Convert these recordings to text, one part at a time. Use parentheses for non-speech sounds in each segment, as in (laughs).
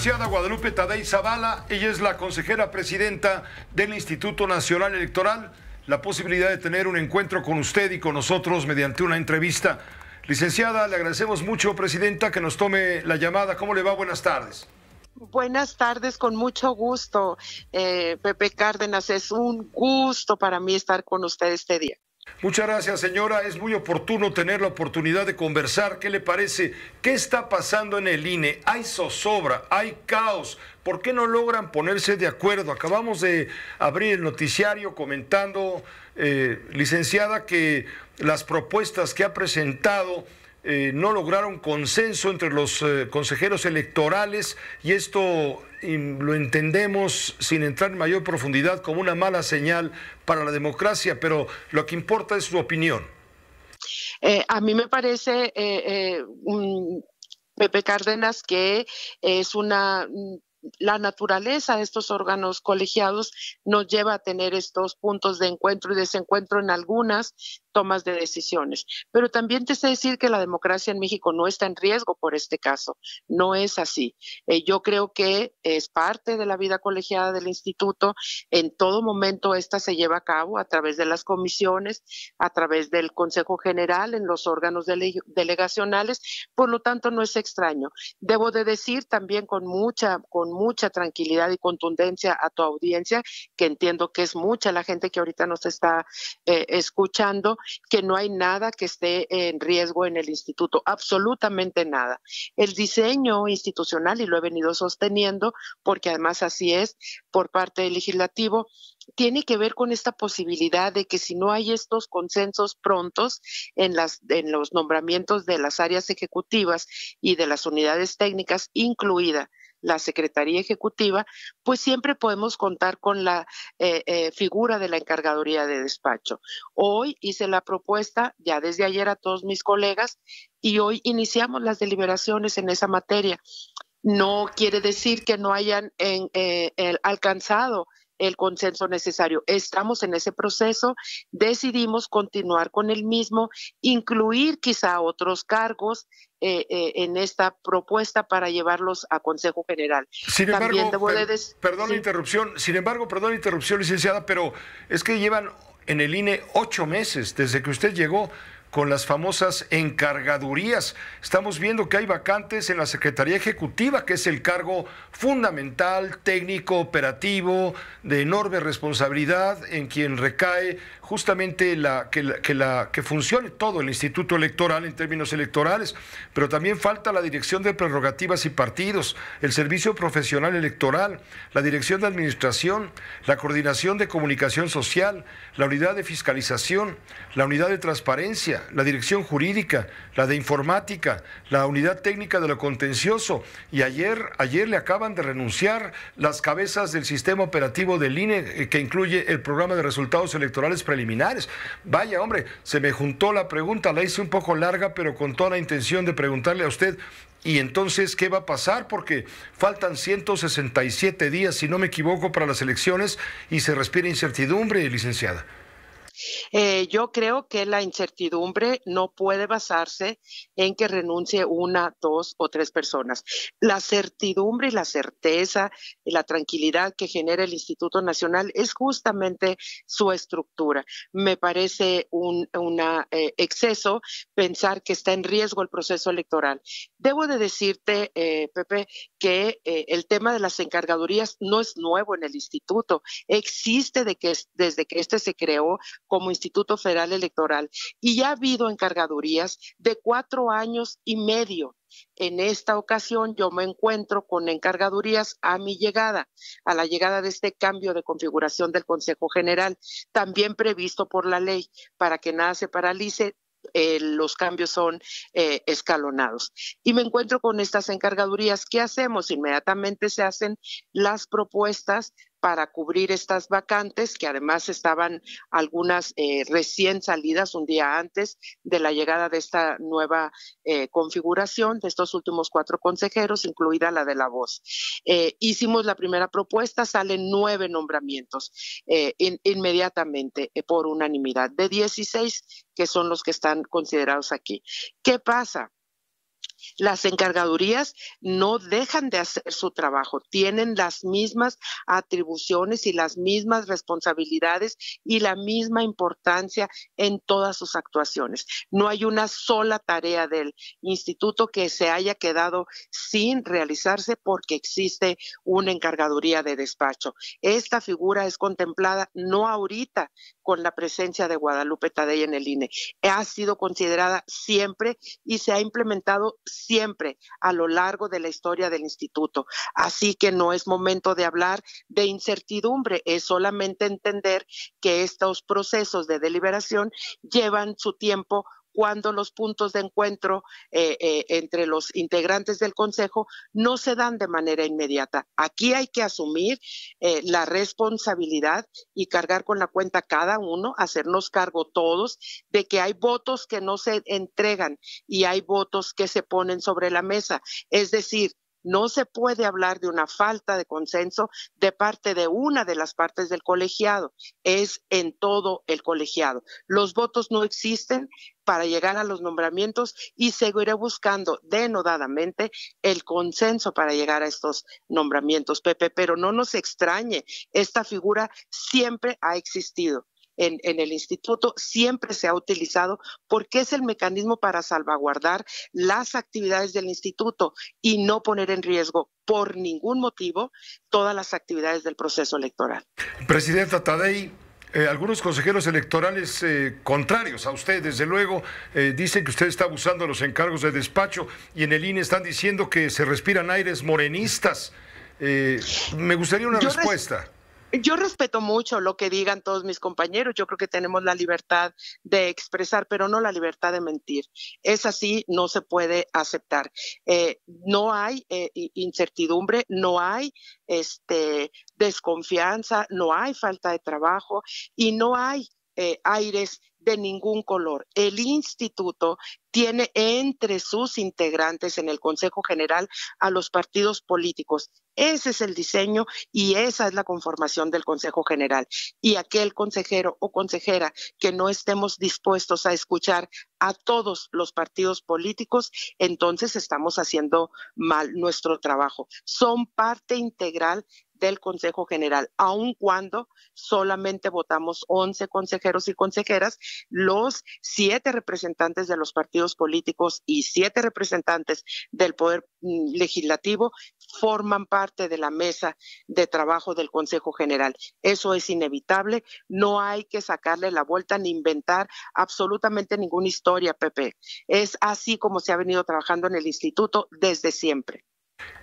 licenciada Guadalupe Tadei Zavala, ella es la consejera presidenta del Instituto Nacional Electoral, la posibilidad de tener un encuentro con usted y con nosotros mediante una entrevista. Licenciada, le agradecemos mucho, presidenta, que nos tome la llamada. ¿Cómo le va? Buenas tardes. Buenas tardes, con mucho gusto, eh, Pepe Cárdenas. Es un gusto para mí estar con usted este día. Muchas gracias, señora. Es muy oportuno tener la oportunidad de conversar. ¿Qué le parece? ¿Qué está pasando en el INE? Hay zozobra, hay caos. ¿Por qué no logran ponerse de acuerdo? Acabamos de abrir el noticiario comentando, eh, licenciada, que las propuestas que ha presentado eh, no lograron consenso entre los eh, consejeros electorales y esto lo entendemos sin entrar en mayor profundidad como una mala señal para la democracia, pero lo que importa es su opinión. Eh, a mí me parece, Pepe Cárdenas, que es una la naturaleza de estos órganos colegiados nos lleva a tener estos puntos de encuentro y desencuentro en algunas tomas de decisiones. Pero también te sé decir que la democracia en México no está en riesgo por este caso. No es así. Eh, yo creo que es parte de la vida colegiada del instituto. En todo momento esta se lleva a cabo a través de las comisiones, a través del Consejo General, en los órganos delegacionales. Por lo tanto, no es extraño. Debo de decir también con mucha, con mucha tranquilidad y contundencia a tu audiencia, que entiendo que es mucha la gente que ahorita nos está eh, escuchando, que no hay nada que esté en riesgo en el instituto, absolutamente nada. El diseño institucional, y lo he venido sosteniendo, porque además así es por parte del legislativo, tiene que ver con esta posibilidad de que si no hay estos consensos prontos en, en los nombramientos de las áreas ejecutivas y de las unidades técnicas, incluida la Secretaría Ejecutiva, pues siempre podemos contar con la eh, eh, figura de la encargaduría de despacho. Hoy hice la propuesta, ya desde ayer a todos mis colegas, y hoy iniciamos las deliberaciones en esa materia. No quiere decir que no hayan eh, alcanzado el consenso necesario. Estamos en ese proceso, decidimos continuar con el mismo, incluir quizá otros cargos eh, eh, en esta propuesta para llevarlos a Consejo General. embargo, perdón la interrupción, sin embargo, perdón la interrupción, licenciada, pero es que llevan en el INE ocho meses desde que usted llegó con las famosas encargadurías. Estamos viendo que hay vacantes en la Secretaría Ejecutiva, que es el cargo fundamental, técnico, operativo, de enorme responsabilidad, en quien recae justamente la, que, que funcione todo el Instituto Electoral en términos electorales, pero también falta la Dirección de Prerrogativas y Partidos, el Servicio Profesional Electoral, la Dirección de Administración, la Coordinación de Comunicación Social, la Unidad de Fiscalización, la Unidad de Transparencia, la Dirección Jurídica, la de Informática, la Unidad Técnica de lo Contencioso y ayer, ayer le acaban de renunciar las cabezas del sistema operativo del INE eh, que incluye el programa de resultados electorales preliminares. Vaya, hombre, se me juntó la pregunta, la hice un poco larga, pero con toda la intención de preguntarle a usted y entonces, ¿qué va a pasar? Porque faltan 167 días, si no me equivoco, para las elecciones y se respira incertidumbre, licenciada. Eh, yo creo que la incertidumbre no puede basarse en que renuncie una, dos o tres personas. La certidumbre y la certeza y la tranquilidad que genera el Instituto Nacional es justamente su estructura. Me parece un eh, exceso pensar que está en riesgo el proceso electoral. Debo de decirte, eh, Pepe, que el tema de las encargadurías no es nuevo en el instituto. Existe desde que este se creó como Instituto Federal Electoral. Y ya ha habido encargadurías de cuatro años y medio. En esta ocasión yo me encuentro con encargadurías a mi llegada, a la llegada de este cambio de configuración del Consejo General, también previsto por la ley, para que nada se paralice, eh, los cambios son eh, escalonados. Y me encuentro con estas encargadurías. ¿Qué hacemos? Inmediatamente se hacen las propuestas para cubrir estas vacantes, que además estaban algunas eh, recién salidas un día antes de la llegada de esta nueva eh, configuración de estos últimos cuatro consejeros, incluida la de la voz. Eh, hicimos la primera propuesta, salen nueve nombramientos inmediatamente por unanimidad, de 16 que son los que están considerados aquí. ¿Qué pasa? las encargadurías no dejan de hacer su trabajo, tienen las mismas atribuciones y las mismas responsabilidades y la misma importancia en todas sus actuaciones. No hay una sola tarea del instituto que se haya quedado sin realizarse porque existe una encargaduría de despacho. Esta figura es contemplada no ahorita, con la presencia de Guadalupe Tadei en el INE. Ha sido considerada siempre y se ha implementado siempre a lo largo de la historia del instituto. Así que no es momento de hablar de incertidumbre, es solamente entender que estos procesos de deliberación llevan su tiempo cuando los puntos de encuentro eh, eh, entre los integrantes del Consejo no se dan de manera inmediata. Aquí hay que asumir eh, la responsabilidad y cargar con la cuenta cada uno, hacernos cargo todos de que hay votos que no se entregan y hay votos que se ponen sobre la mesa. Es decir, no se puede hablar de una falta de consenso de parte de una de las partes del colegiado. Es en todo el colegiado. Los votos no existen para llegar a los nombramientos y seguiré buscando denodadamente el consenso para llegar a estos nombramientos, Pepe. Pero no nos extrañe, esta figura siempre ha existido en, el instituto siempre se ha utilizado porque es el mecanismo para salvaguardar las actividades del instituto y no poner en riesgo por ningún motivo todas las actividades del proceso electoral. Presidenta Tadei, eh, algunos consejeros electorales eh, contrarios a usted, desde luego, eh, dicen que usted está abusando de los encargos de despacho y en el INE están diciendo que se respiran aires morenistas. me gustaría una respuesta. Yo respeto mucho lo que digan todos mis compañeros. Yo creo que tenemos la libertad de expresar, pero no la libertad de mentir. Es así, no se puede aceptar. Eh, no hay eh, incertidumbre, no hay este, desconfianza, no hay falta de trabajo y no hay eh, aires de ningún color. El instituto tiene entre sus integrantes en el Consejo General a los partidos políticos. Ese es el diseño y esa es la conformación del Consejo General. Y aquel consejero o consejera que no estemos dispuestos a escuchar a todos los partidos políticos, entonces estamos haciendo mal nuestro trabajo. Son parte integral del Consejo General, aun cuando solamente votamos 11 consejeros y consejeras los siete representantes de los partidos políticos y siete representantes del Poder mm, Legislativo forman parte de la mesa de trabajo del Consejo General. Eso es inevitable, no hay que sacarle la vuelta ni inventar absolutamente ninguna historia, Pepe. Es así como se ha venido trabajando en el instituto desde siempre.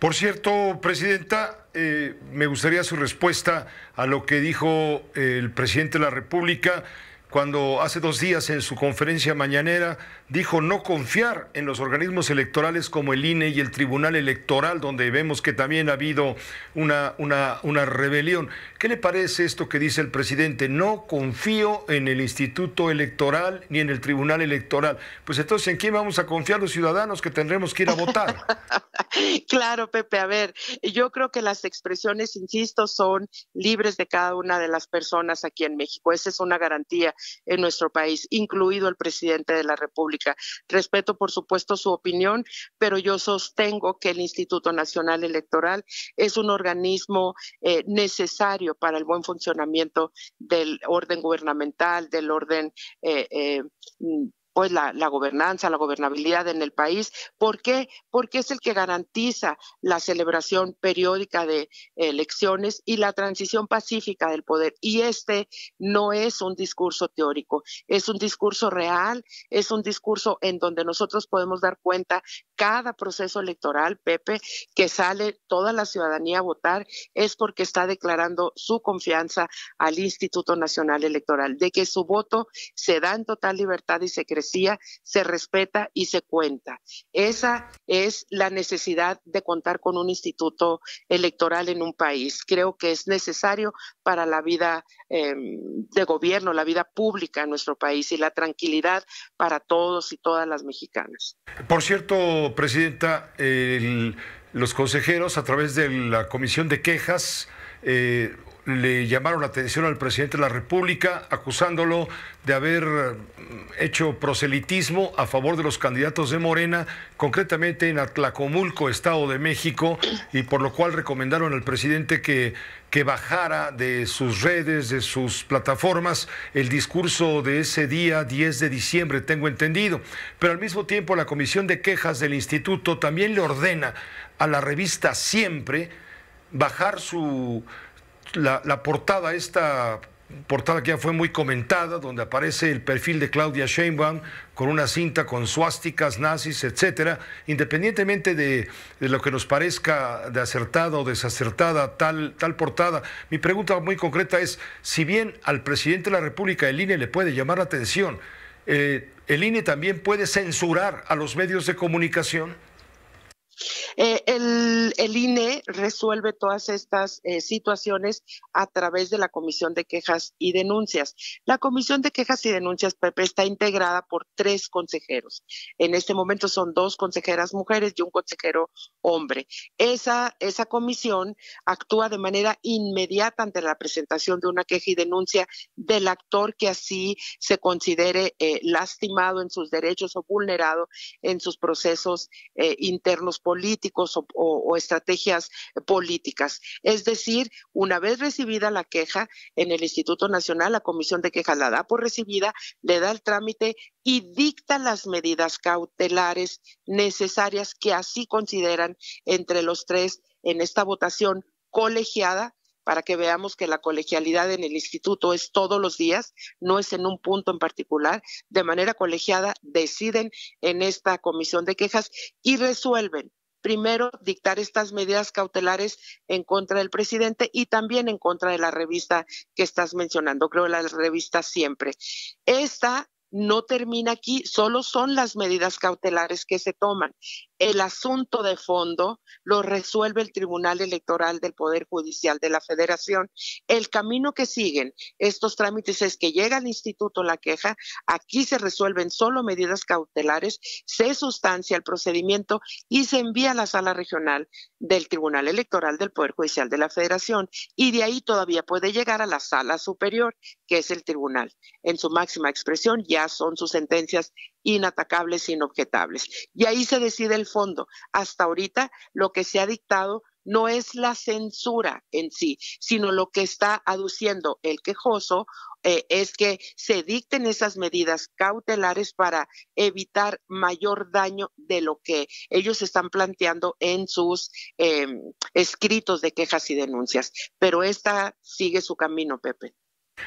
Por cierto, Presidenta, eh, me gustaría su respuesta a lo que dijo eh, el presidente de la República cuando hace dos días en su conferencia mañanera dijo no confiar en los organismos electorales como el INE y el Tribunal Electoral, donde vemos que también ha habido una, una, rebelión. ¿Qué le parece esto que dice el presidente? No confío en el Instituto Electoral ni en el Tribunal Electoral. Pues entonces, ¿en quién vamos a confiar los ciudadanos que tendremos que ir a votar? (laughs) claro, Pepe, a ver, yo creo que las expresiones, insisto, son libres de cada una de las personas aquí en México. Esa es una garantía en nuestro país, incluido el presidente de la República. Respeto, por supuesto, su opinión, pero yo sostengo que el Instituto Nacional Electoral es un organismo eh, necesario para el buen funcionamiento del orden gubernamental, del orden eh, eh la, la, gobernanza, la gobernabilidad en el país. ¿Por qué? Porque es el que garantiza la celebración periódica de elecciones y la transición pacífica del poder. Y este no es un discurso teórico, es un discurso real, es un discurso en donde nosotros podemos dar cuenta cada proceso electoral, Pepe, que sale toda la ciudadanía a votar, es porque está declarando su confianza al Instituto Nacional Electoral, de que su voto se da en total libertad y secreción se respeta y se cuenta. Esa es la necesidad de contar con un instituto electoral en un país. Creo que es necesario para la vida em, de gobierno, la vida pública en nuestro país y la tranquilidad para todos y todas las mexicanas. Por cierto, Presidenta, los consejeros a través de la Comisión de Quejas eh, le llamaron la atención al presidente de la República acusándolo de haber mm, hecho proselitismo a favor de los candidatos de Morena, concretamente en Atlacomulco, Estado de México, y por lo cual recomendaron al presidente que, que bajara de sus redes, de sus plataformas, el discurso de ese día 10 de diciembre, tengo entendido. Pero al mismo tiempo la Comisión de Quejas del Instituto también le ordena a la revista Siempre bajar su la, portada, esta portada que ya fue muy comentada, donde aparece el perfil de Claudia Sheinbaum con una cinta con suásticas, nazis, etcétera, independientemente de, lo que nos parezca de acertada o desacertada tal, tal portada. Mi pregunta muy concreta es, si bien al presidente de la República el INE le puede llamar la atención, eh, ¿el INE también puede censurar a los medios de comunicación? Eh, el, INE resuelve todas estas eh, situaciones a través de la Comisión de Quejas y Denuncias. La Comisión de Quejas y Denuncias, Pepe, está integrada por tres consejeros. En este momento son dos consejeras mujeres y un consejero hombre. Esa, esa comisión actúa de manera inmediata ante la presentación de una queja y denuncia del actor que así se considere eh, lastimado en sus derechos o vulnerado en sus procesos internos políticos o, o, estrategias políticas. Es decir, una vez recibida la queja en el Instituto Nacional, la Comisión de Quejas la da por recibida, le da el trámite y dicta las medidas cautelares necesarias que así consideran entre los tres en esta votación colegiada para que veamos que la colegialidad en el instituto es todos los días, no es en un punto en particular, de manera colegiada deciden en esta comisión de quejas y resuelven primero dictar estas medidas cautelares en contra del presidente y también en contra de la revista que estás mencionando, creo la revista Siempre. Esta no termina aquí, solo son las medidas cautelares que se toman. El asunto de fondo lo resuelve el Tribunal Electoral del Poder Judicial de la Federación. El camino que siguen estos trámites es que llega al instituto la queja, aquí se resuelven solo medidas cautelares, se sustancia el procedimiento y se envía a la sala regional del Tribunal Electoral del Poder Judicial de la Federación y de ahí todavía puede llegar a la sala superior, que es el tribunal, en su máxima expresión ya son sus sentencias inatacables, inobjetables. Y ahí se decide el fondo. Hasta ahorita lo que se ha dictado no es la censura en sí, sino lo que está aduciendo el quejoso eh, es que se dicten esas medidas cautelares para evitar mayor daño de lo que ellos están planteando en sus eh, escritos de quejas y denuncias. Pero esta sigue su camino, Pepe.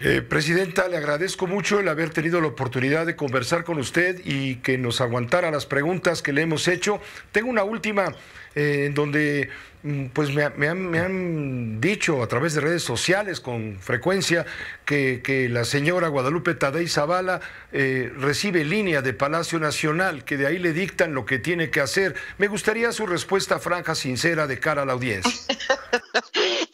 Eh, presidenta, le agradezco mucho el haber tenido la oportunidad de conversar con usted y que nos aguantara las preguntas que le hemos hecho. Tengo una última eh, en donde mm, pues me, han, dicho a través de redes sociales con frecuencia que, la señora Guadalupe Tadei Zavala eh, recibe línea de Palacio Nacional, que de ahí le dictan lo que tiene que hacer. Me gustaría su respuesta franja, sincera, de cara a la audiencia. (laughs)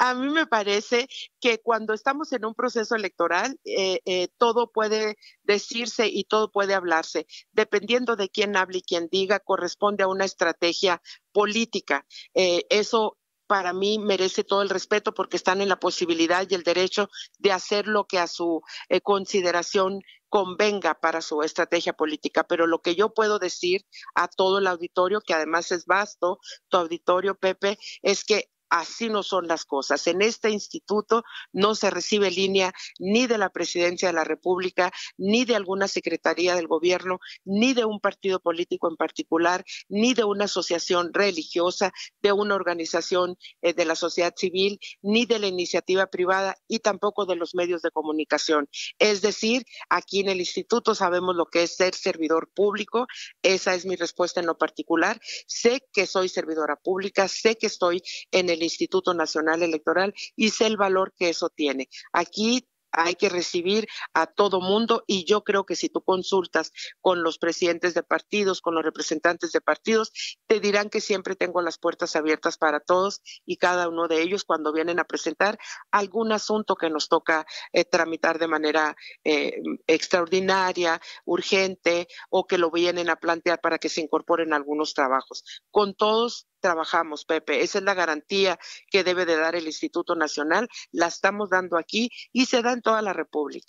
A mí me parece que cuando estamos en un proceso electoral, eh, eh, todo puede decirse y todo puede hablarse. Dependiendo de quién hable y quién diga, corresponde a una estrategia política. Eh, eso para mí merece todo el respeto porque están en la posibilidad y el derecho de hacer lo que a su consideración convenga para su estrategia política. Pero lo que yo puedo decir a todo el auditorio, que además es vasto, tu auditorio, Pepe, es que así no son las cosas. En este instituto no se recibe línea ni de la presidencia de la República, ni de alguna secretaría del gobierno, ni de un partido político en particular, ni de una asociación religiosa, de una organización eh, de la sociedad civil, ni de la iniciativa privada y tampoco de los medios de comunicación. Es decir, aquí en el instituto sabemos lo que es ser servidor público. Esa es mi respuesta en lo particular. Sé que soy servidora pública, sé que estoy en el Instituto Nacional Electoral y sé el valor que eso tiene. Aquí hay que recibir a todo mundo y yo creo que si tú consultas con los presidentes de partidos, con los representantes de partidos, te dirán que siempre tengo las puertas abiertas para todos y cada uno de ellos cuando vienen a presentar algún asunto que nos toca eh, tramitar de manera eh, extraordinaria, urgente o que lo vienen a plantear para que se incorporen algunos trabajos. Con todos trabajamos, Pepe. Esa es la garantía que debe de dar el Instituto Nacional. La estamos dando aquí y se da en toda la República.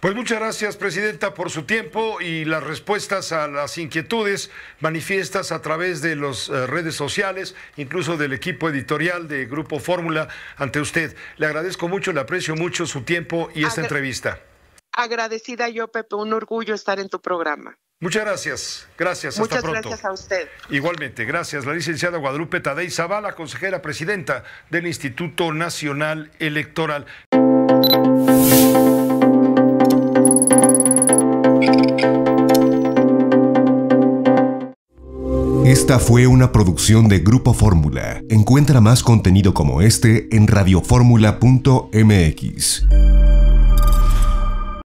Pues muchas gracias, Presidenta, por su tiempo y las respuestas a las inquietudes manifiestas a través de las eh, redes sociales, incluso del equipo editorial de Grupo Fórmula ante usted. Le agradezco mucho, le aprecio mucho su tiempo y esta entrevista. Agradecida yo, Pepe, un orgullo estar en tu programa. Muchas gracias, gracias. Hasta pronto. gracias a usted. Igualmente, gracias. La licenciada Guadalupe Tadei Zavala, consejera presidenta del Instituto Nacional Electoral. Esta fue una producción de Grupo Fórmula. Encuentra más contenido como este en radioformula.mx.